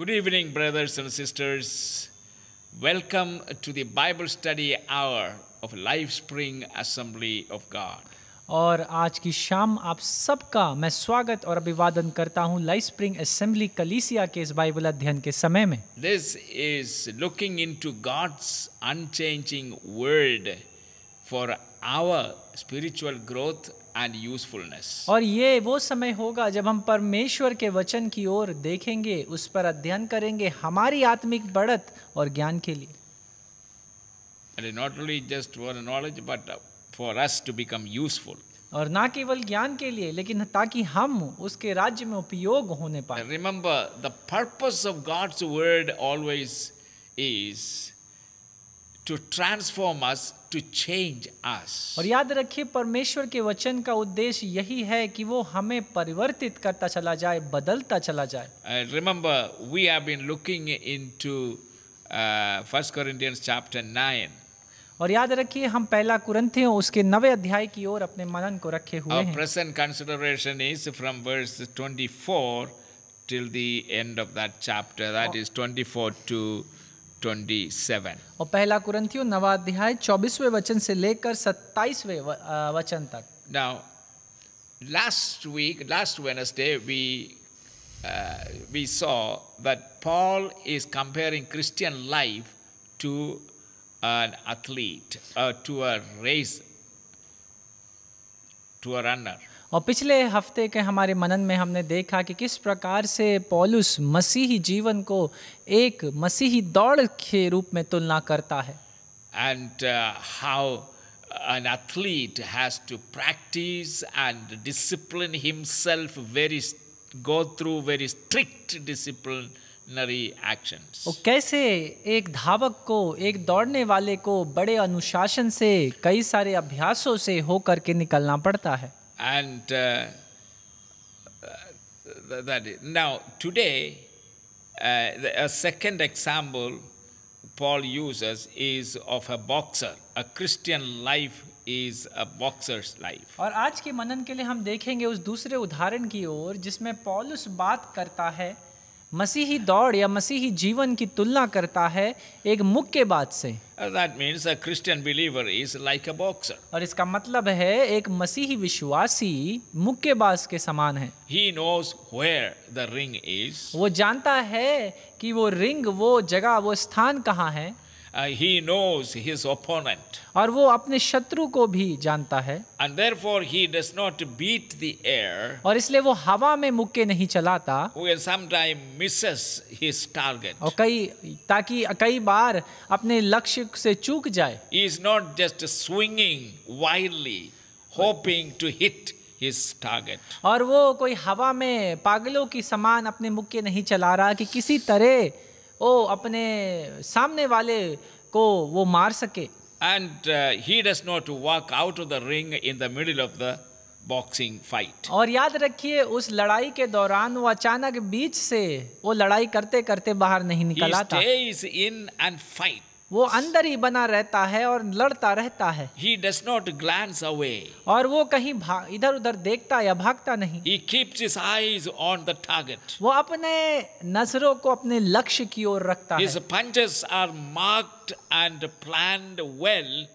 Good evening, brothers and sisters. Welcome to the Bible study hour of Life Spring Assembly of God. और आज की शाम आप सबका मैं स्वागत और अभिवादन करता हूं लाइफ स्प्रिंग असेंबली कलीसिया के इस बाइबल अध्ययन के समय में this is looking into God's unchanging word for our spiritual growth and usefulness और ये वो समय होगा जब हम परमेश्वर के वचन की ओर देखेंगे उस पर अध्ययन करेंगे हमारी आत्मिक बढ़त और ज्ञान के लिए and not only just for knowledge but uh, for us to become और ना केवल ज्ञान के लिए लेकिन ताकि हम उसके राज्य में उपयोग होने पाए remember the purpose of God's word always is to transform us to change us और याद रखिए परमेश्वर के वचन का उद्देश्य यही है कि वो हमें परिवर्तित करता चला जाए बदलता चला जाए remember we have been looking into first Corinthians chapter 9 और याद रखिए हम पहला हैं उसके नवे अध्याय की ओर अपने मनन को रखे हुए हैं present consideration is from verse 24 till the end of that chapter that is 24 to 27 और पहला कुरंथियों नवा अध्याय 24वें वचन से लेकर 27वें वचन तक now last week last wednesday we uh, we saw that paul is comparing christian life to an athlete uh, to a race to a runner और पिछले हफ्ते के हमारे मनन में हमने देखा कि किस प्रकार से पॉलुस मसीही जीवन को एक मसीही दौड़ के रूप में तुलना करता है and how uh, an athlete has to practice and discipline himself very go through very strict disciplinary actions. वो कैसे एक धावक को एक दौड़ने वाले को बड़े अनुशासन से कई सारे अभ्यासों से होकर के निकलना पड़ता है And uh, uh that is. Now, today, uh, the, a second example Paul uses is of a boxer. A Christian life is a boxer's life. और आज के मनन के लिए हम देखेंगे उस दूसरे उदाहरण की ओर जिसमें पॉलुस बात करता है मसीही दौड़ या मसीही जीवन की तुलना करता है एक मुक्केबाज से uh, That means a Christian believer is like a boxer. और इसका मतलब है एक मसीही विश्वासी मुक्केबाज के समान है He knows where the ring is. वो जानता है कि वो रिंग वो जगह वो स्थान कहाँ है he knows his opponent. aur wo apne shatru ko bhi janta hai And therefore he does not beat the air. और इसलिए वो हवा में मुक्के नहीं चलाता Where sometime misses his target. aur kai taki kai bar apne लक्ष्य se chook jaye He is not just swinging wildly, hoping to hit his target. aur wo koi hawa mein pagalon ki saman apne mukke nahi chala raha ki kisi tarah वो अपने सामने वाले को वो मार सके and he does not walk out of the ring in the middle of the boxing fight और याद रखिए उस लड़ाई के दौरान वो अचानक बीच से वो लड़ाई करते करते बाहर नहीं निकला था इन एंड फाइट वो अंदर ही बना रहता है और लड़ता रहता है ही डस नॉट ग्लैंड और वो कहीं इधर उधर देखता या भागता नहीं he keeps his eyes on the target वो अपने नजरों को अपने लक्ष्य की ओर रखता है his punches are marked and planned well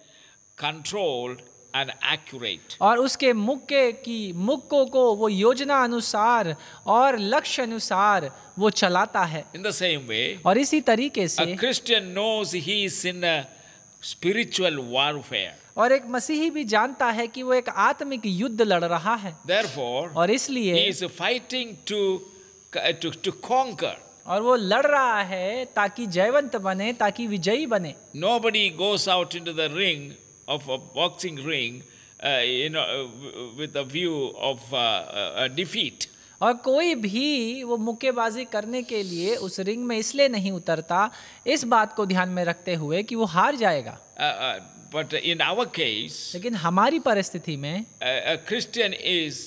controlled and accurate. और उसके मुक्के की मुक्कों को वो योजना अनुसार और लक्ष्य अनुसार वो चलाता है In the same way, और इसी तरीके से a Christian knows he is in a spiritual warfare. और एक मसीही भी जानता है कि वो एक आत्मिक युद्ध लड़ रहा है Therefore, और इसलिए he is fighting to to to conquer. और वो लड़ रहा है ताकि जयवंत बने ताकि विजयी बने Nobody goes out into the ring of a boxing ring, uh, you know, uh, with a view of uh, uh, a defeat. और कोई भी वो मुक्केबाजी करने के लिए उस रिंग में इसलिए नहीं उतरता इस बात को ध्यान में रखते हुए कि वो हार जाएगा बट इन आवर केस लेकिन हमारी परिस्थिति में Christian is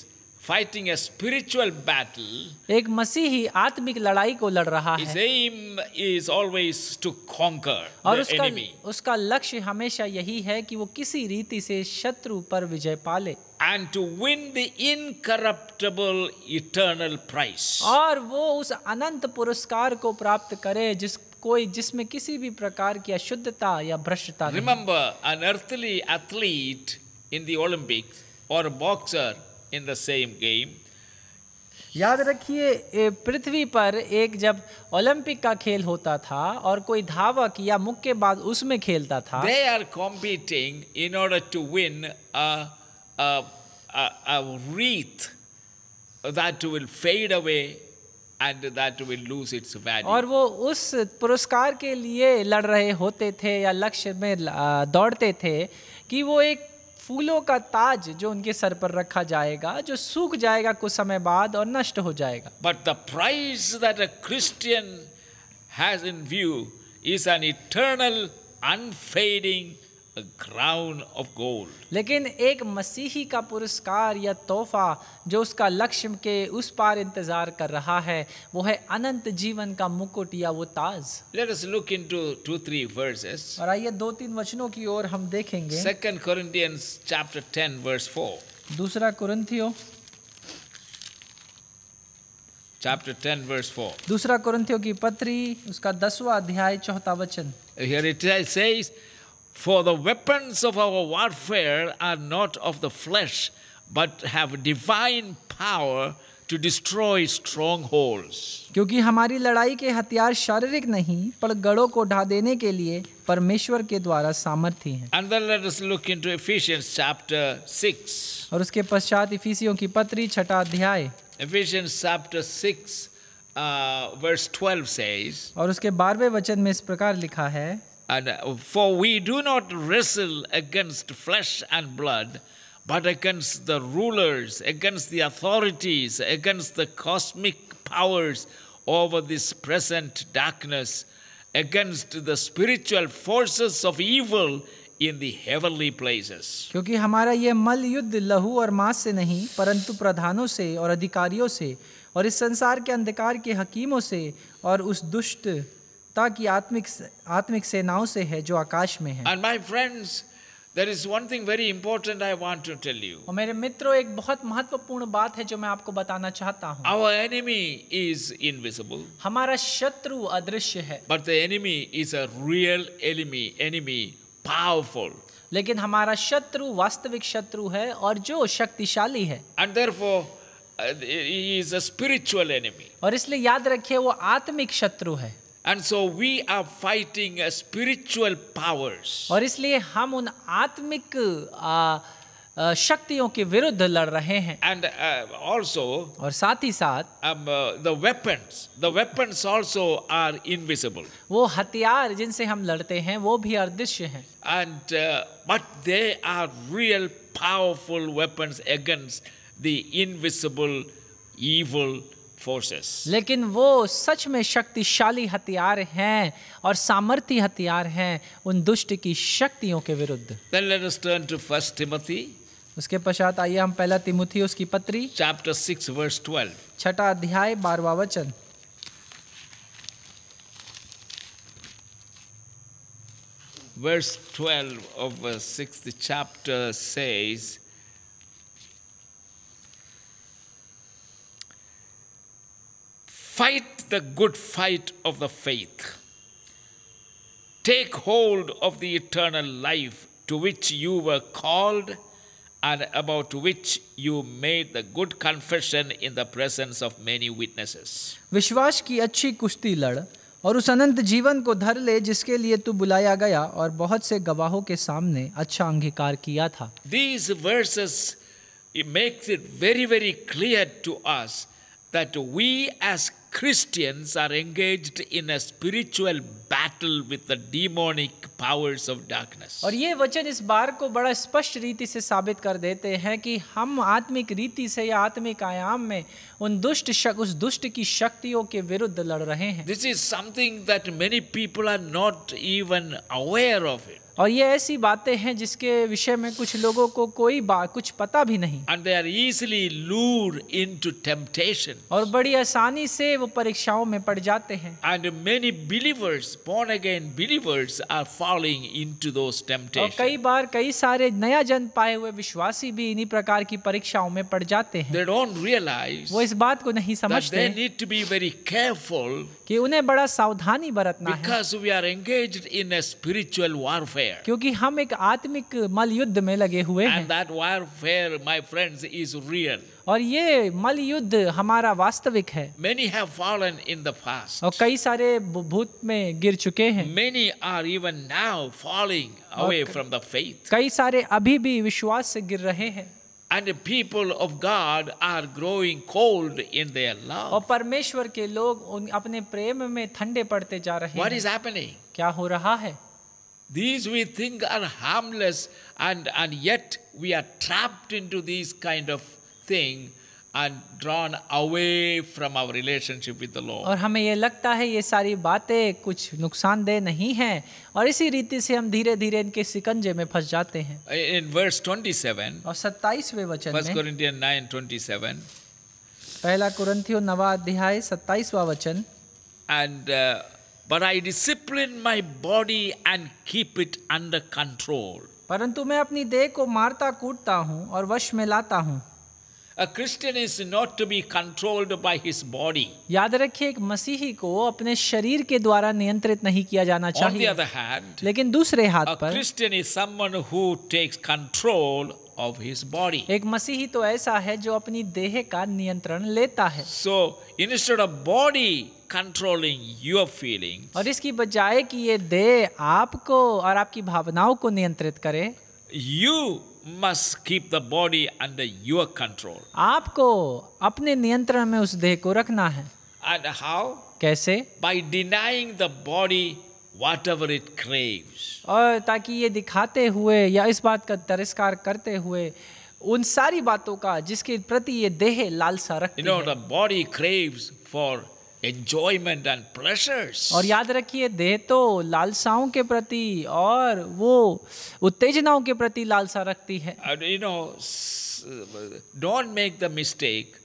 fighting a spiritual battle ek masihi aatmik ladai ko lad raha hai his aim is always to conquer और the uska, enemy. उसका लक्ष्य हमेशा यही है कि वो किसी रीति से शत्रु पर विजय पाले and to win the incorruptible eternal prize aur wo us anant puraskar ko prapt kare jis कोई जिसमें किसी भी प्रकार की अशुद्धता या भ्रष्टता remember an earthly athlete in the Olympic और boxer in the same game. याद रखिए पृथ्वी पर एक जब ओलंपिक का खेल होता था और कोई धावक या मुक्केबाज उसमें खेलता था they are competing in order to win wreath that will fade away and that will lose its value और वो उस पुरस्कार के लिए लड़ रहे होते थे या लक्ष्य में दौड़ते थे कि वो एक फूलों का ताज जो उनके सर पर रखा जाएगा जो सूख जाएगा कुछ समय बाद और नष्ट हो जाएगा but the prize that a Christian has in view is an eternal unfading a crown of gold. लेकिन एक मसीही का पुरस्कार या तोहफा जो उसका लक्ष्य के उस पार इंतजार कर रहा है वो है अनंत जीवन का मुकुट या वो ताज Let us look into two three verses. और आइए दो तीन वचनों की ओर हम देखेंगे Second Corinthians chapter 10 verse 4. दूसरा कुरिन्थियो chapter 10 verse 4 दूसरा कुरिन्थियो की पत्री उसका दसवां अध्याय चौथा वचन Here it says For the weapons of our warfare are not of the flesh, but have divine power to destroy strongholds. क्योंकि हमारी लड़ाई के हथियार शारीरिक नहीं पर गढ़ों को ढा देने के लिए परमेश्वर के द्वारा सामर्थ्य हैं। And then let us look into Ephesians chapter 6. और उसके पश्चात इफिसियों की पत्री छठा अध्याय Ephesians chapter 6 uh, verse 12 says और उसके 12वें वचन में इस प्रकार लिखा है And uh, for we do not wrestle against flesh and blood, but against the rulers, against the authorities, against the cosmic powers over this present darkness, against the spiritual forces of evil in the heavenly places. क्योंकि हमारा यह मल युद्ध लहू और मांस से नहीं परंतु प्रधानों से और अधिकारियों से और इस संसार के अंधकार के हकीमों से और उस दुष्ट ताकि आत्मिक आत्मिक सेनाओं से है जो आकाश में है and my friends there is one thing very important I want to tell you और मेरे मित्रों एक बहुत महत्वपूर्ण बात है जो मैं आपको बताना चाहता हूं आवर एनिमी इज इनविजिबल हमारा शत्रु अदृश्य है but the enemy is a real enemy enemy powerful लेकिन हमारा शत्रु वास्तविक शत्रु है और जो शक्तिशाली है and therefore he is a spiritual enemy और इसलिए याद रखिए वो आत्मिक शत्रु है And so we are fighting spiritual powers. और इसलिए हम उन आत्मिक शक्तियों के विरुद्ध लड़ रहे हैं एंड ऑल्सो uh, और साथ ही साथ the weapons the weapons also are invisible वो हथियार जिनसे हम लड़ते हैं वो भी अदृश्य हैं and but they are real powerful weapons against the invisible evil forces लेकिन वो सच में शक्तिशाली हथियार हैं और सामर्थ्य हथियार हैं उन दुष्ट की शक्तियों के विरुद्ध then let us turn to first timothy उसके पश्चात आइए हम पहला तिमुथी उसकी पत्री चैप्टर सिक्स वर्स ट्वेल्व छठा अध्याय बारवा वचन verse 12 of sixth chapter says Fight the good fight of the faith. Take hold of the eternal life to which you were called and about which you made the good confession in the presence of many witnesses. विश्वास की अच्छी कुश्ती लड़ और उस अनंत जीवन को धर ले जिसके लिए तू बुलाया गया और बहुत से गवाहों के सामने अच्छा अंगीकार किया था These verses it makes it very very clear to us that we as Christians are engaged in a spiritual battle with the demonic powers of darkness. और ये वचन इस बार को बड़ा स्पष्ट रीति से साबित कर देते हैं कि हम आत्मिक रीति से या आत्मिक आयाम में उन दुष्ट शक, उस दुष्ट की शक्तियों के विरुद्ध लड़ रहे हैं. This is something that many people are not even aware of it. और ये ऐसी बातें हैं जिसके विषय में कुछ लोगों को कोई बात कुछ पता भी नहीं and they are easily lure into temptation और बड़ी आसानी से वो परीक्षाओं में पड़ जाते हैं and many believers born again believers are following into those temptation और कई बार कई सारे नया जन पाए हुए विश्वासी भी इन्हीं प्रकार की परीक्षाओं में पड़ जाते हैं दे डोंट रियलाइज वो इस बात को नहीं समझते they need to be very careful कि उन्हें बड़ा सावधानी बरतना है because we are engaged in a spiritual warfare warfare. क्योंकि हम एक आत्मिक मल युद्ध में लगे हुए हैं. And that warfare, my friends, is real. और ये मल युद्ध हमारा वास्तविक है Many have fallen in the past. और कई सारे भूत में गिर चुके हैं Many are even now falling away from the faith. कई सारे अभी भी विश्वास से गिर रहे हैं And the people of God are growing cold in their love. और परमेश्वर के लोग अपने प्रेम में ठंडे पड़ते जा रहे हैं What is happening? क्या हो रहा है These we think are harmless, and, and yet we are trapped into these kind of thing and drawn away from our relationship with the Lord. और हमें ये लगता है ये सारी बातें कुछ नुकसानदेह नहीं हैं और इसी रीति से हम धीरे-धीरे इनके सिकंजे में फंस जाते हैं. In verse 27 और 27वें वचन में 1 Corinthians 9:27 पहला कुरिन्थियों नवा अध्याय 27वां वचन and uh, but I discipline my body and keep it under control. परंतु मैं अपनी देह को मारता कूटता हूँ और वश में लाता हूँ A Christian is not to be controlled by his body. याद रखिए एक मसीही को अपने शरीर के द्वारा नियंत्रित नहीं किया जाना चाहिए. On the other hand, लेकिन दूसरे हाथ पर A Christian is someone who takes control of his body. एक मसीही तो ऐसा है जो अपनी देह का नियंत्रण लेता है. So instead of body controlling your feelings. और इसकी बजाय कि ये देह आपको और आपकी भावनाओं को नियंत्रित करे. You must keep the body under your control. आपको अपने नियंत्रण में उस देह को रखना है And how? कैसे By denying the body whatever it craves. और ताकि ये दिखाते हुए या इस बात का तिरस्कार करते हुए उन सारी बातों का जिसके प्रति ये देह लालसा रखती you know, है। The body craves for enjoyment and pleasures. aur yaad rakhiye deh to lalsaon ke prati aur wo uttejanaon ke prati lalsa rakhti hai and you know don't make the mistake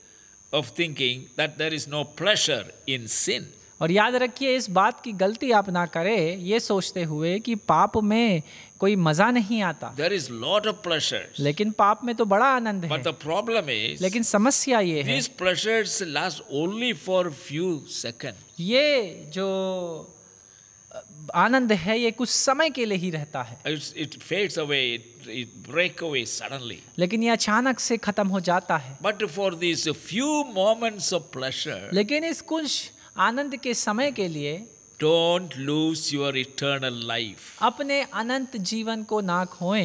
of thinking that there is no pleasure in sin. और याद रखिए इस बात की गलती आप ना करें ये सोचते हुए कि पाप में कोई मजा नहीं आता there is lot of pressure लेकिन पाप में तो बड़ा आनंद है द प्रॉब्लम इज लेकिन समस्या ये है this pleasures last only for few second ये जो आनंद है ये कुछ समय के लिए ही रहता है it fades away it break away suddenly लेकिन ये अचानक से खत्म हो जाता है but for this few moments of pressure लेकिन इस कुछ आनंद के समय के लिए don't lose your eternal life अपने अनंत जीवन को ना खोए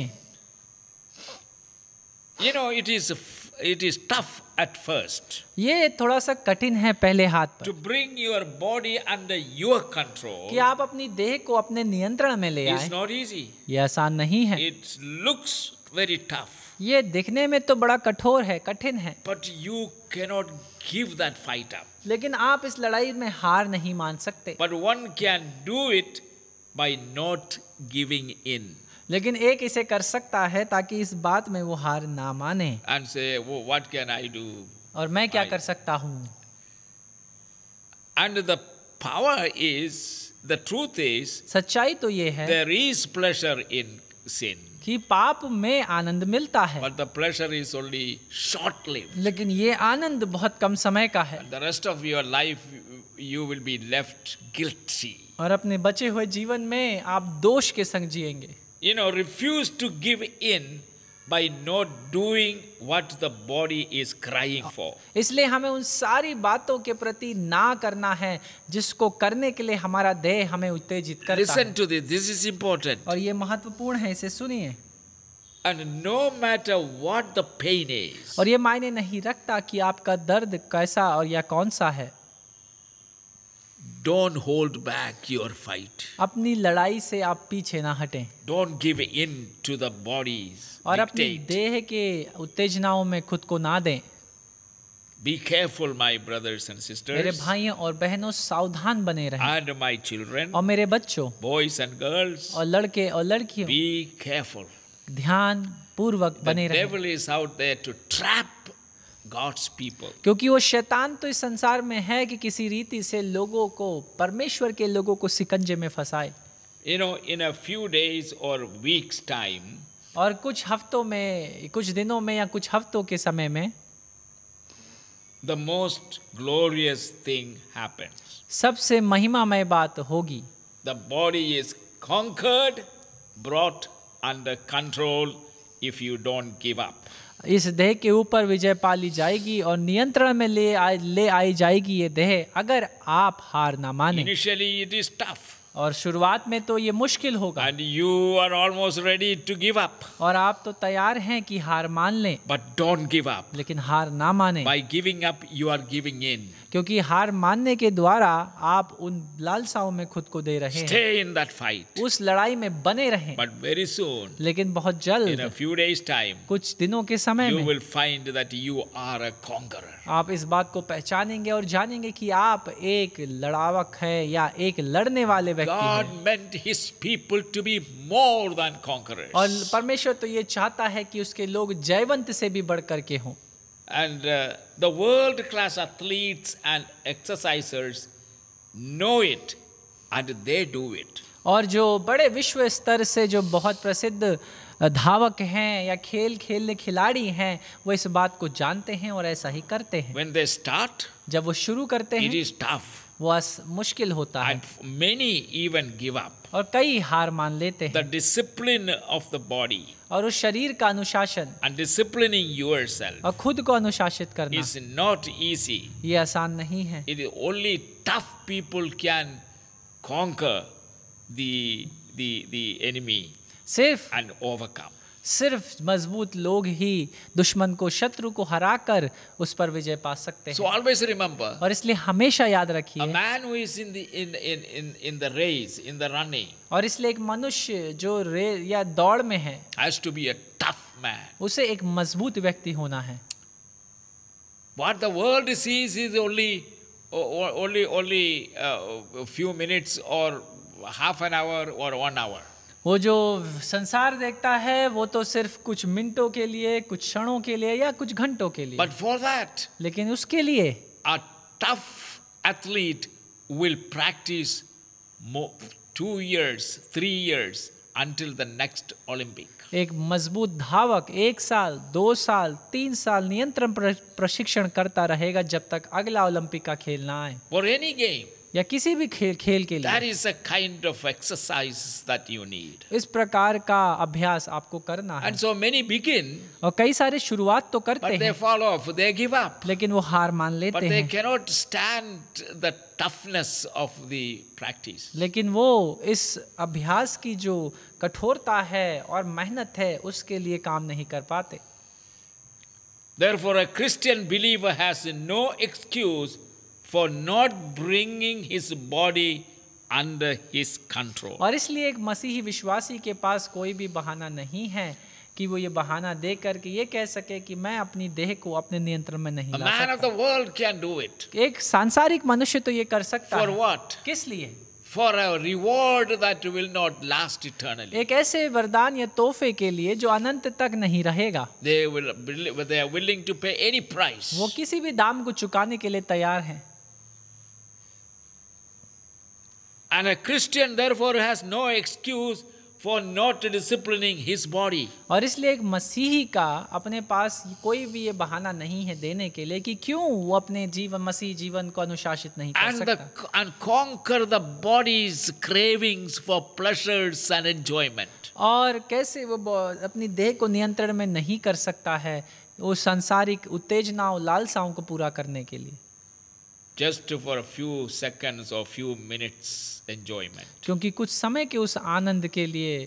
you know it is it is tough at first ये थोड़ा सा कठिन है पहले hard to bring your body under your control कि आप अपनी देह को अपने नियंत्रण में ले आए इट्स ये आसान नहीं है इट लुक्स वेरी टफ ये दिखने में तो बड़ा कठोर है कठिन है but you cannot give that fight up लेकिन आप इस लड़ाई में हार नहीं मान सकते but one can do it by not giving in लेकिन एक इसे कर सकता है ताकि इस बात में वो हार ना माने से वो वट कैन आई डू और मैं क्या I... कर सकता हूं and the power is the truth is सच्चाई तो ये है there is pleasure in sin कि पाप में आनंद मिलता है But the pleasure is only short lived. लेकिन ये आनंद बहुत कम समय का है And the rest of your life you will be left guilty. और अपने बचे हुए जीवन में आप दोष के संग जिएंगे You know, refuse to give in by not doing what the body is crying for. इसलिए हमें उन सारी बातों के प्रति ना करना है जिसको करने के लिए हमारा देह हमें उत्तेजित करता Listen है। Listen to this. This is important. और ये महत्वपूर्ण है इसे सुनिए. And no matter what the pain is. और ये मायने नहीं रखता कि आपका दर्द कैसा और या कौन सा है. Don't hold back your fight अपनी लड़ाई से आप पीछे ना हटें don't give in to the body और अपने देह के उत्तेजनाओं में खुद को ना दें be careful my brothers and sisters मेरे भाइयों और बहनों सावधान बने रहें एंड माई चिल्ड्रेन और मेरे बच्चों बॉयज एंड गर्ल्स और लड़के और लड़कियों बी केयरफुल ध्यान पूर्वक बने रहें devil is out there to trap God's people. क्योंकि वो शैतान तो इस संसार में है कि किसी रीति से लोगों को परमेश्वर के लोगों को सिकंजे में फंसाए You know, in a few days or weeks time. और कुछ हफ्तों में कुछ दिनों में या कुछ हफ्तों के समय में द मोस्ट ग्लोरियस थिंग सबसे महिमा में बात होगी the body is conquered brought under control if you don't give up इस देह के ऊपर विजय पा ली जाएगी और नियंत्रण में ले आ, ले आई जाएगी ये देह अगर आप हार ना माने इनिशियली इट इज टफ और शुरुआत में तो ये मुश्किल होगा and you are almost ready to give up और आप तो तैयार हैं कि हार मान लें बट डोंट गिव अप लेकिन हार ना माने by giving up you are giving in क्योंकि हार मानने के द्वारा आप उन लालसाओं में खुद को दे रहे Stay हैं in that fight. उस लड़ाई में बने रहें But very soon, लेकिन बहुत जल्द in a few days time, कुछ दिनों के समय you में will find that you are a conqueror. आप इस बात को पहचानेंगे और जानेंगे कि आप एक लड़ावक है या एक लड़ने वाले व्यक्ति God हैं। meant his people to be more than conquerors. और परमेश्वर तो ये चाहता है कि उसके लोग जयवंत से भी बढ़ करके हों And uh, the world class athletes and exercisers know it and they do it. और जो बड़े विश्व स्तर से जो बहुत प्रसिद्ध धावक हैं या खेल खेलने खिलाड़ी हैं वो इस बात को जानते हैं और ऐसा ही करते हैं When they start, जब वो शुरू करते it हैं is tough. वो मुश्किल होता And है many even give up. और कई हार मान लेते हैं डिसिप्लिन ऑफ द बॉडी और उस शरीर का अनुशासन एंड डिसिप्लिनिंग सेल्फ और खुद को अनुशासित करना इज नॉट इजी ये आसान नहीं है it is only tough people can conquer the the the enemy सिर्फ एंड ओवरकम सिर्फ मजबूत लोग ही दुश्मन को शत्रु को हरा कर उस पर विजय पा सकते so हैं और इसलिए हमेशा याद रखिए और इसलिए एक मनुष्य जो रे या दौड़ में है उसे एक मजबूत व्यक्ति होना है What the world sees is only, only, only uh, few minutes or half an hour or one hour. वो जो संसार देखता है वो तो सिर्फ कुछ मिनटों के लिए कुछ क्षणों के लिए या कुछ घंटों के लिए बट फॉर दैट लेकिन उसके लिए a tough athlete will practice two years three years until the next Olympic एक मजबूत धावक एक साल दो साल तीन साल नियंत्रण प्रशिक्षण करता रहेगा जब तक अगला ओलंपिक का खेल ना आए फॉर एनी गेम या किसी भी खेल खेल के लिए इज अ इस प्रकार का अभ्यास आपको करना है एंड सो और कई सारे शुरुआत तो करते हैं they fall off they give लेकिन वो हार मान लेते हैं टफनेस ऑफ द प्रैक्टिस लेकिन वो इस अभ्यास की जो कठोरता है और मेहनत है उसके लिए काम नहीं कर पाते therefore a Christian believer has no excuse for not bringing his body under his control और इसलिए एक मसीही विश्वासी के पास कोई भी बहाना नहीं है कि वो ये बहाना दे करके ये कह सके कि मैं अपनी देह को अपने नियंत्रण में नहीं ला सकता। एक सांसारिक मनुष्य तो ये कर सकता For है। what? किस लिए? For a reward that will not last eternally. एक ऐसे वरदान या तोहफे के लिए जो अनंत तक नहीं रहेगा they will, they are willing to pay any price. वो किसी भी दाम को चुकाने के लिए तैयार हैं And a Christian therefore has no excuse for not disciplining his body. और इसलिए एक मसीही का अपने पास कोई भी ये बहाना नहीं है देने के लिए कि क्यों वो अपने जीवन मसीह जीवन को अनुशासित नहीं कर and सकता. The, and conquer the body's cravings for pleasures and enjoyment. और कैसे वो अपनी देह को नियंत्रण में नहीं कर सकता है वो सांसारिक उत्तेजनाओं लालसाओं को पूरा करने के लिए. just for a few seconds or few minutes enjoyment kyunki kuch samay ke us Anand ke liye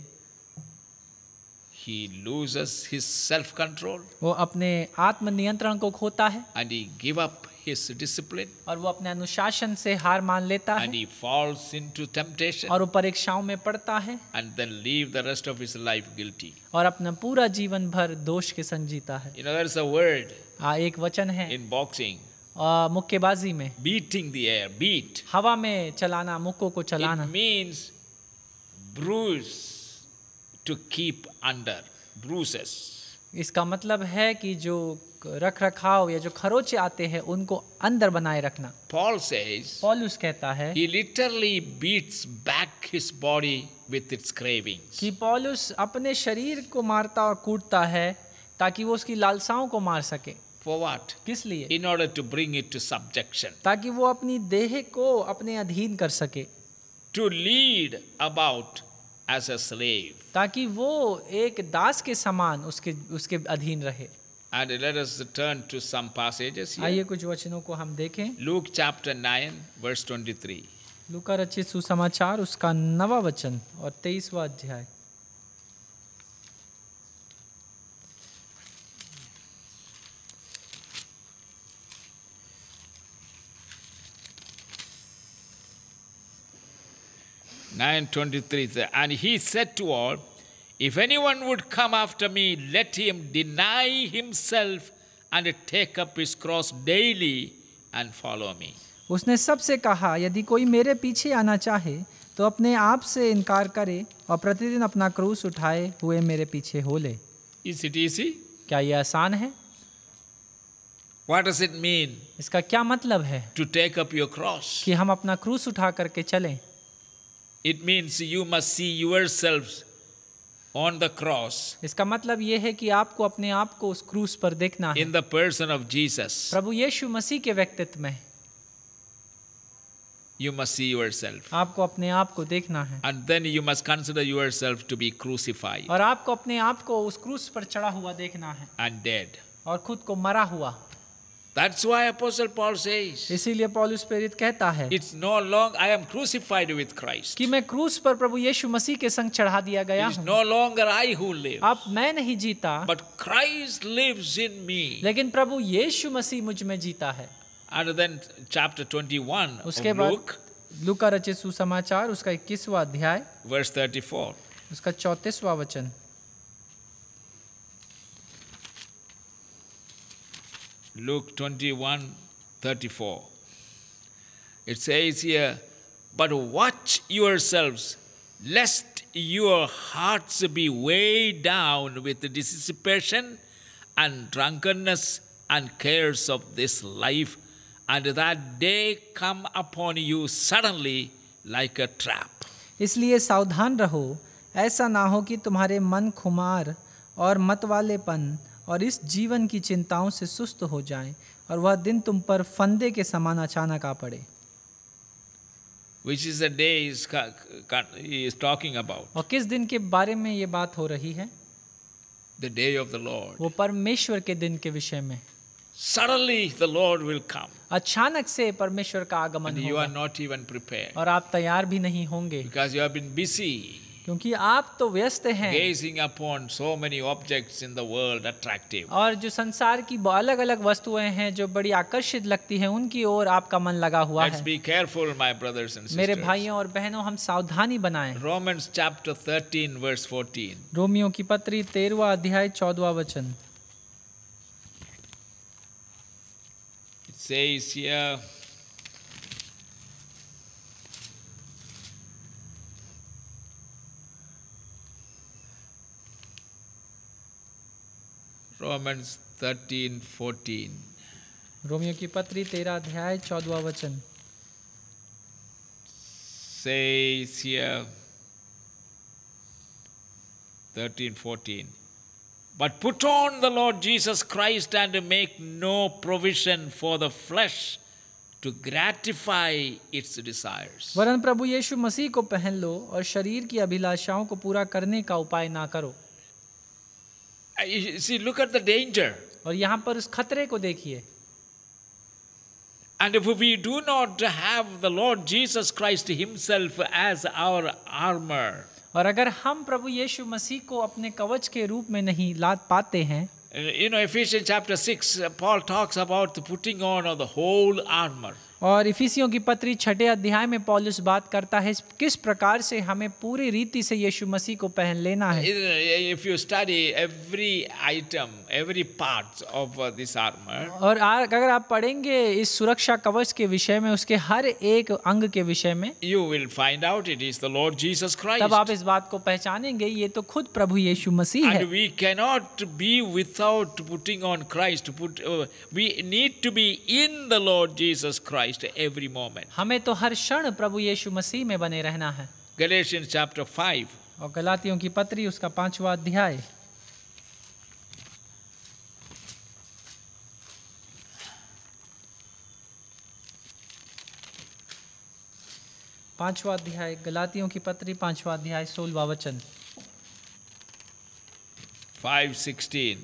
he loses his self control wo apne आत्म niyantran ko khota hai and he give up his discipline aur wo apne anushasan se haar maan leta hai and he falls into temptation और वो परीक्षाओं में पड़ता है and then leave the rest of his life guilty aur apna pura jeevan bhar dosh ke संग जीता है you know there a word uh ek vachan hai in boxing मुक्केबाजी में बीटिंग द एयर बीट हवा में चलाना मुक्को को चलाना means bruise to keep under bruises इसका मतलब है कि जो रख रखाव या जो खरोचे आते हैं उनको अंदर बनाए रखना पॉल सेज पॉलुस कहता है he literally beats back his body with its cravings कि पॉलुस अपने शरीर को मारता और कूटता है ताकि वो उसकी लालसाओं को मार सके For what? किस लिए In order to bring it to subjection. ताकि वो अपनी देह को अपने अधीन कर सके To lead about as a slave. ताकि वो एक दास के समान उसके उसके अधीन रहे And let us turn to some passages here. आइए कुछ वचनों को हम देखें Luke chapter 9 verse 23. लुका रचित सुसमाचार उसका नवा वचन और तेईसवा अध्याय 9.23 says, And he said to all, If anyone would come after me, let him deny himself and take up his cross daily and follow me. उसने सबसे कहा यदि कोई मेरे पीछे आना चाहे तो अपने आप से इनकार करे और प्रतिदिन अपना क्रूस उठाए हुए मेरे पीछे हो ले इज इट इजी क्या यह आसान है What does it mean? इसका क्या मतलब है to take up your cross कि हम अपना क्रूस उठा करके चलें It means you must see yourselves on the cross. इसका मतलब ये है कि आपको अपने आप को उस क्रूस पर देखना है. In the person of Jesus. प्रभु यीशु मसीह के व्यक्तित्व में. You must see yourself. आपको अपने आप को देखना है. And then you must consider yourself to be crucified. और आपको अपने आप को उस क्रूस पर चढ़ा हुआ देखना है. And dead. और खुद को मरा हुआ. That's why Apostle Paul says. इसीलिए पौलुस प्रेरित कहता है. It's no long I am crucified with Christ. कि मैं क्रूस पर प्रभु यीशु मसीह के संग चढ़ा दिया गया हूँ. It's no longer I who live. अब मैं नहीं जीता. But Christ lives in me. लेकिन प्रभु यीशु मसीह मुझ में जीता है. And then chapter 21 उसके of Luke. लुका रचित सुसमाचार उसका 21वां अध्याय. Verse 34. उसका 34वां वचन. Luke 21 34. It says here, But watch yourselves, lest your hearts be weighed down with dissipation and drunkenness and cares of this life, and that day come upon you suddenly like a trap. इसलिए सावधान रहो ऐसा ना हो कि तुम्हारे मन खुमार और मतवालेपन और इस जीवन की चिंताओं से सुस्त हो जाएं और वह दिन तुम पर फंदे के समान अचानक आ पड़े विच इज टॉकिंग अबाउट और किस दिन के बारे में ये बात हो रही है the day of the Lord वो परमेश्वर के दिन के विषय में Suddenly the Lord will come. अचानक से परमेश्वर का आगमन होगा. और आप तैयार भी नहीं होंगे. Because you have been busy. क्योंकि आप तो व्यस्त हैं so और जो संसार की अलग अलग वस्तुएं हैं जो बड़ी आकर्षित लगती हैं उनकी ओर आपका मन लगा हुआ Let's है। careful, मेरे भाइयों और बहनों हम सावधानी बनाए Romans chapter thirteen verse fourteen रोमियो की पत्री तेरवा अध्याय चौदवा वचन से Romans 13:14. रोमियो की पत्री तेरा अध्याय चौदवा वचन says here 13:14 but put on the Lord Jesus Christ and make no provision for the flesh to gratify its desires. वरन प्रभु यीशु मसीह को पहन लो और शरीर की अभिलाषाओं को पूरा करने का उपाय ना करो See, look at the danger. और यहाँ पर उस खतरे को देखिए And if we do not have the Lord Jesus Christ Himself as our armor, और अगर हम प्रभु यीशु मसीह को अपने कवच के रूप में नहीं लाद पाते हैं You know, Ephesians chapter 6, Paul talks about putting on the whole armor. और इफिसियों की पत्री छठे अध्याय में पॉलिस बात करता है किस प्रकार से हमें पूरी रीति से यीशु मसीह को पहन लेना है if you study every item every part of this armour और अगर आप पढ़ेंगे इस सुरक्षा कवच के विषय में उसके हर एक अंग के विषय में you will find out it is the Lord Jesus Christ तब आप इस बात को पहचानेंगे ये तो खुद प्रभु यीशु मसीह है we can not be without putting on Christ put we need to be in the Lord Jesus Christ Christ every moment. हमें तो हर क्षण प्रभु यीशु मसीह में बने रहना है Galatians chapter 5 और गलातियों की पत्री उसका पांचवा अध्याय पांचवा अध्याय गलातियों की पत्री पांचवा अध्याय सोलवा वचन sixteen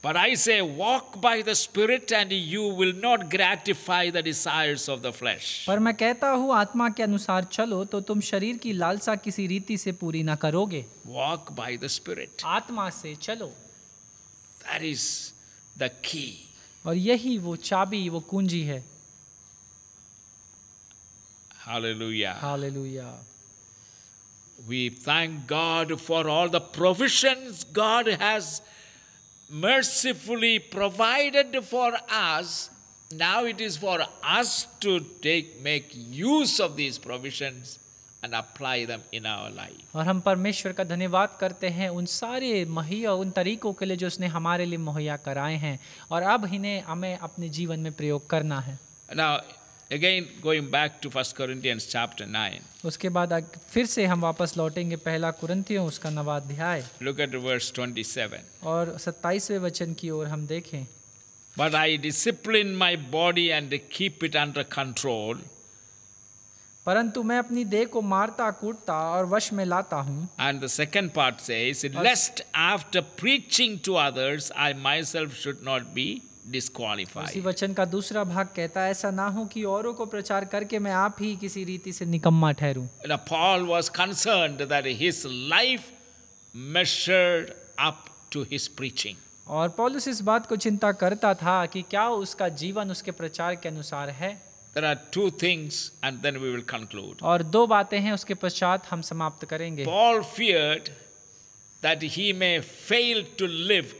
But I say, walk by the Spirit and you will not gratify the desires of the flesh. पर मैं कहता हूँ आत्मा के अनुसार चलो तो तुम शरीर की लालसा किसी रीति से पूरी ना करोगे Walk by the Spirit. आत्मा से चलो That is the key. और यही वो चाबी वो कुंजी है Hallelujah. Hallelujah. We thank God for all the provisions God has given mercifully provided for us. Now it is for us to take make use of these provisions and apply them in our life. और हम परमेश्वर का धन्यवाद करते हैं उन सारे मुहैया उन तरीकों के लिए जो उसने हमारे लिए मुहैया कराए हैं और अब इन्हें हमें अपने जीवन में प्रयोग करना है Now, Again, going back to 1 Corinthians chapter 9. उसके बाद फिर से हम वापस लौटेंगे पहला कुरंतियों उसका नवा अध्याय. Look at verse 27. और 27वें वचन की ओर हम देखें. But I discipline my body and keep it under control. परंतु मैं अपनी देह को मारता कूटता और वश में लाता हूँ and the second part says is lest after preaching to others I myself should not be disqualify इसी वचन का दूसरा भाग कहता है ऐसा ना हो कि औरों को प्रचार करके मैं आप ही किसी रीति से निकम्मा ठहरूं the Paul was concerned that his life measured up to his preaching और पॉलस इस बात को चिंता करता था कि क्या उसका जीवन उसके प्रचार के अनुसार है there are two things and then we will conclude और दो बातें हैं उसके पश्चात हम समाप्त करेंगे Paul feared that he may fail to live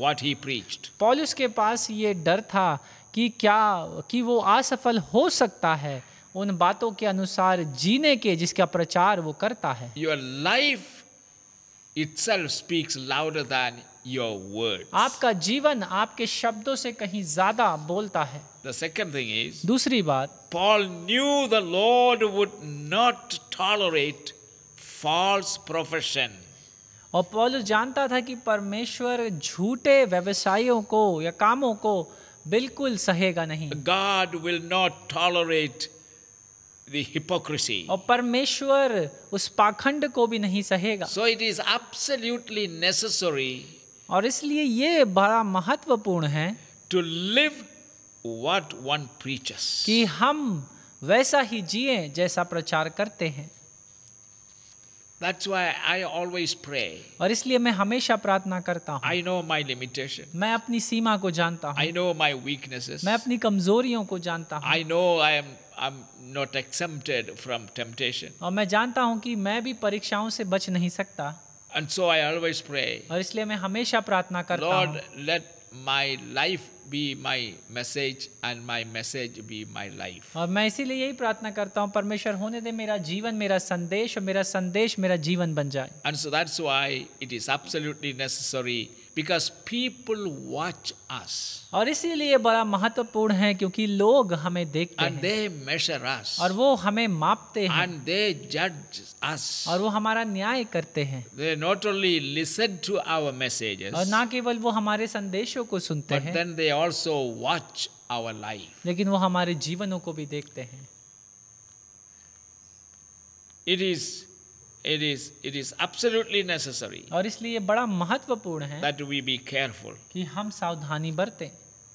what he preached. पॉलुस के पास ये डर था कि क्या कि वो असफल हो सकता है उन बातों के अनुसार जीने के जिसका प्रचार वो करता है your life itself speaks louder than your words. आपका जीवन आपके शब्दों से कहीं ज्यादा बोलता है The second thing is दूसरी बात Paul knew the Lord would not tolerate false profession. और पॉलुस जानता था कि परमेश्वर झूठे व्यवसायों को या कामों को बिल्कुल सहेगा नहीं God will not tolerate the hypocrisy और परमेश्वर उस पाखंड को भी नहीं सहेगा so it is absolutely necessary और इसलिए ये बड़ा महत्वपूर्ण है to live what one preaches कि हम वैसा ही जिए जैसा प्रचार करते हैं That's why I always pray. और इसलिए मैं हमेशा प्रार्थना करता हूँ I know my limitation. मैं अपनी सीमा को जानता हूँ I know my weaknesses. मैं अपनी कमजोरियों को जानता हूँ I know I am I'm not exempted from temptation. और मैं जानता हूँ कि मैं भी परीक्षाओं से बच नहीं सकता And so I always pray. और इसलिए मैं हमेशा प्रार्थना करता हूँ Lord, let my life be my message and my message be my life और मैं इसीलिए yahi prarthna karta hu parmeshwar hone de mera jeevan mera sandesh aur mera sandesh mera jeevan ban jaye and so that's why it is absolutely necessary because people watch us और इसीलिए बड़ा महत्वपूर्ण है क्योंकि लोग हमें देखते and हैं they measure us और वो हमें मापते हैं and they judge us और वो हमारा न्याय करते हैं they not only listen to our messages और ना केवल वो हमारे संदेशों को सुनते but हैं then they also watch our life लेकिन वो हमारे जीवनों को भी देखते हैं it is It is it is absolutely necessary. aur isliye bada mahatvapurna hai that we be careful. ki hum savdhani barte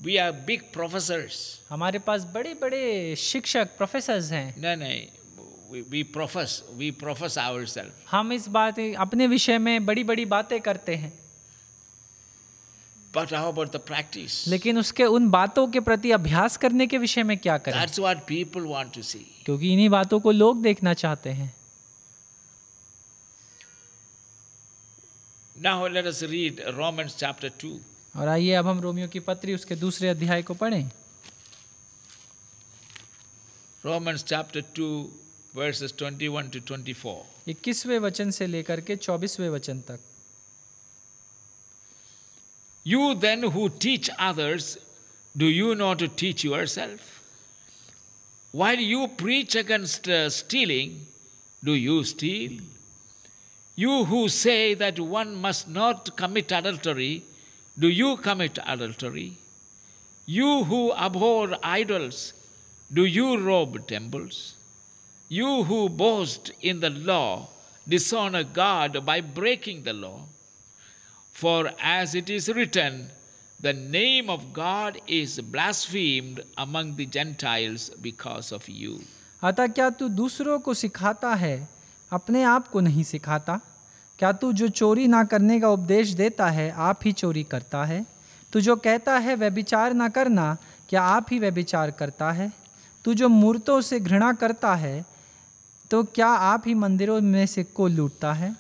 We are big professors. hamare paas bade bade shikshak professors hain nahi nahi we we profess we profess ourselves. हम इस बात apne vishay mein badi badi baatein karte hain But how about the practice? lekin uske un baaton ke prati abhyas karne ke vishay mein kya kare That's what people want to see. kyunki inhi baaton ko log dekhna chahte hain Now let us read Romans chapter two. और आइए अब हम Romeo की पत्री उसके दूसरे अध्याय को पढ़ें Romans chapter two, verses twenty-one to twenty-four. इक्कीसवें वचन से लेकर के चौबीसवें वचन तक You then who teach others do you not teach yourself? While you preach against uh, stealing do you steal? Mm -hmm. You who say that one must not commit adultery, do you commit adultery? You who abhor idols, do you rob temples? You who boast in the law, dishonor God by breaking the law. For as it is written, the name of God is blasphemed among the Gentiles because of you. अतः क्या तू दूसरों को सिखाता है अपने आप को नहीं सिखाता क्या तू जो चोरी ना करने का उपदेश देता है आप ही चोरी करता है तू जो कहता है वह विचार ना करना क्या आप ही वह विचार करता है तू जो मूर्तों से घृणा करता है तो क्या आप ही मंदिरों में से को लूटता है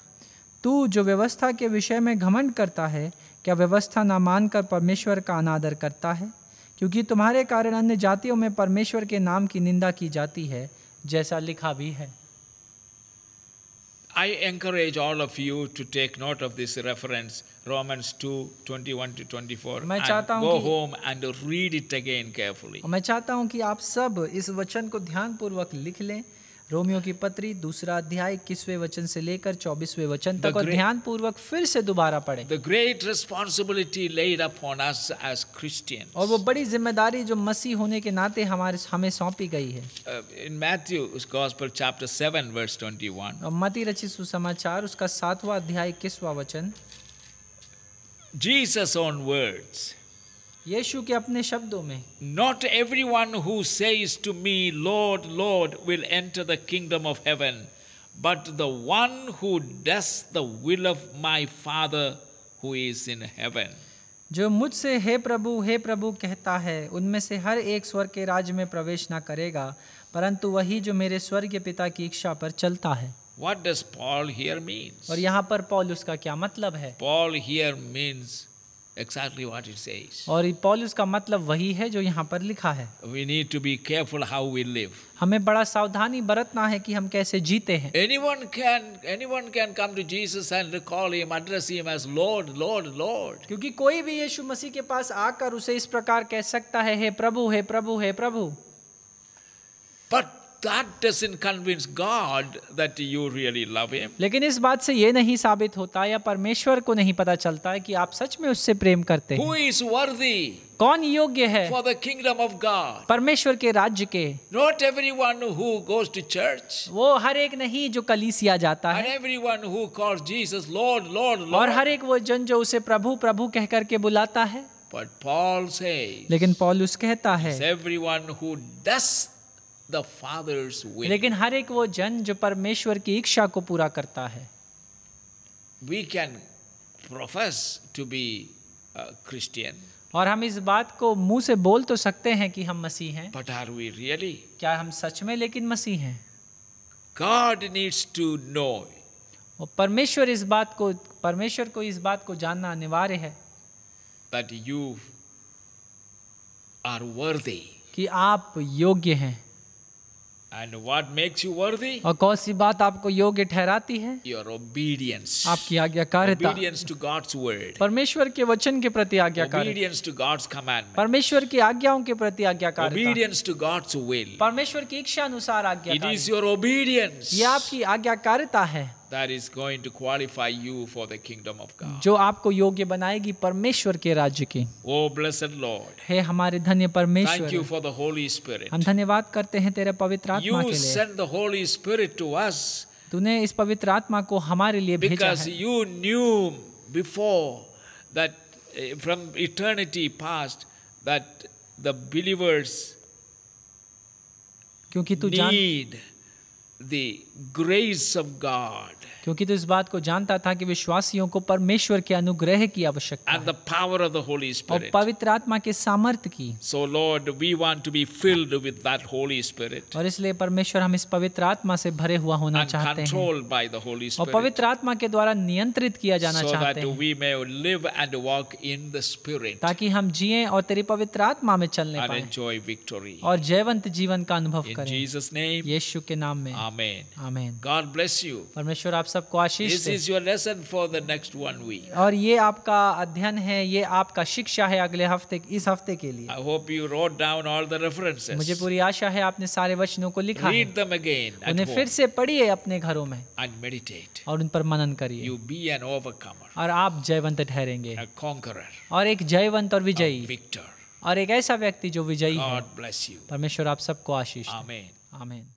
तू जो व्यवस्था के विषय में घमंड करता है क्या व्यवस्था ना मानकर परमेश्वर का अनादर करता है क्योंकि तुम्हारे कारण अन्य जातियों में परमेश्वर के नाम की निंदा की जाती है जैसा लिखा भी है I encourage all of you to take note of this reference, Romans 2, 21 to 24, and go home and read it again carefully. रोमियो की पत्री दूसरा अध्याय इक्कीसवें वचन से लेकर चौबीसवें वचन तक और ध्यान पूर्वक फिर से दोबारा पढ़े the great responsibility laid upon us as Christian और वो बड़ी जिम्मेदारी जो मसीह होने के नाते हमारे हमें सौंपी गई है इन मैथ्यू उस गॉस्पेल चैप्टर 7 वर्स 21 और मती रचित सुसमाचार उसका सातवां अध्याय इक्कीसवां वचन जीसस ओन वर्ड्स यीशु के अपने शब्दों में not every one who to me Lord Lord will enter the kingdom of heaven but the one who does the will of my father who is in heaven जो मुझसे हे प्रभु हे प्रभु कहता है उनमें से हर एक स्वर्ग के राज्य में प्रवेश न करेगा परंतु वही जो मेरे स्वर्ग के पिता की इच्छा पर चलता है What does Paul here means? और यहाँ पर पॉल उसका क्या मतलब है Paul here means exactly what it says. और पॉलुस का मतलब वही है जो यहाँ पर लिखा है We need to be careful how we live. हमें बड़ा सावधानी बरतना है कि हम कैसे जीते हैं Anyone can anyone can come to Jesus and recall him, address him as Lord, Lord, Lord. क्योंकि कोई भी यीशु मसीह के पास आकर उसे इस प्रकार कह सकता है हे प्रभु हे प्रभु हे प्रभु But that doesn't convince God that you really love him. लेकिन इस बात से ये नहीं साबित होता या परमेश्वर को नहीं पता चलता है कि आप सच में उससे प्रेम करते हैं. Who is worthy? कौन योग्य है For the kingdom of God? परमेश्वर के राज्य के Not everyone who goes to church. वो हर एक नहीं जो कलीसिया जाता है And everyone who calls Jesus Lord, Lord, Lord. और हर एक वो जन जो उसे प्रभु प्रभु कह करके बुलाता है But Paul says, लेकिन पॉलुस कहता है everyone who does the father's will lekin har ek wo jan jo parmeshwar ki iksha ko pura karta hai we can profess to be a christian और हम इस बात को मुंह से बोल तो सकते हैं कि हम मसीह हैं बट आर वी रियली क्या हम सच में लेकिन मसीह हैं गॉड नीड्स टू नो परमेश्वर इस बात को परमेश्वर को इस बात को जानना अनिवार्य है बट यू आर वर्दी कि आप योग्य हैं And what makes you worthy? और कौन सी बात आपको योग्य ठहराती है Your obedience. आपकी आज्ञाकारिता. Obedience to God's word. परमेश्वर के वचन के प्रति आज्ञाकारिता. Obedience to God's commandment. परमेश्वर की आज्ञाओं के प्रति आज्ञाकारिता. Obedience to God's will. परमेश्वर की इच्छा अनुसार आज्ञा It is your obedience. ये आपकी आज्ञाकारिता है. that is going to qualify you for the kingdom of God. जो आपको योग्य बनाएगी परमेश्वर के राज्य की Oh blessed Lord. हे हमारे धन्य परमेश्वर Thank you for the Holy Spirit. हम धन्यवाद करते हैं तेरे पवित्र आत्मा के लिए. You sent the Holy Spirit to us. तूने इस पवित्र आत्मा को हमारे लिए भेजा है. Because you knew before that from eternity past that the believers क्योंकि तू जान the grace of God. क्योंकि तो इस बात को जानता था कि विश्वासियों को परमेश्वर के अनुग्रह की आवश्यकता and the power of the Holy Spirit. और पवित्र आत्मा के सामर्थ्य की So Lord, we want to be filled with that Holy Spirit. और इसलिए परमेश्वर हम इस पवित्र आत्मा से भरे हुआ होना and चाहते हैं controlled by the Holy Spirit. और पवित्र आत्मा के द्वारा नियंत्रित किया जाना so चाहते हैं So that we may live and walk in the Spirit. ताकि हम जिएं और तेरी पवित्र आत्मा में चलने and पाएं. And enjoy victory. और जयवंत जीवन का अनुभव करें. In Jesus name. यीशु के नाम में. Amen. Amen. God bless you. परमेश्वर आप सबको आशीष This is your lesson for the next one week. और ये आपका अध्ययन है ये आपका शिक्षा है अगले हफ्ते इस हफ्ते के लिए I hope you wrote down all the references. मुझे पूरी आशा है आपने सारे वचनों को लिखा Read them again उन्हें फिर से पढ़िए अपने घरों में And meditate. और उन पर मनन करिए You be an overcomer. और आप जयवंत ठहरेंगे A conqueror. और एक जयवंत और विजयी विक्टर और एक ऐसा व्यक्ति जो विजयी है परमेश्वर आप सबको आशीष आमेन आमेन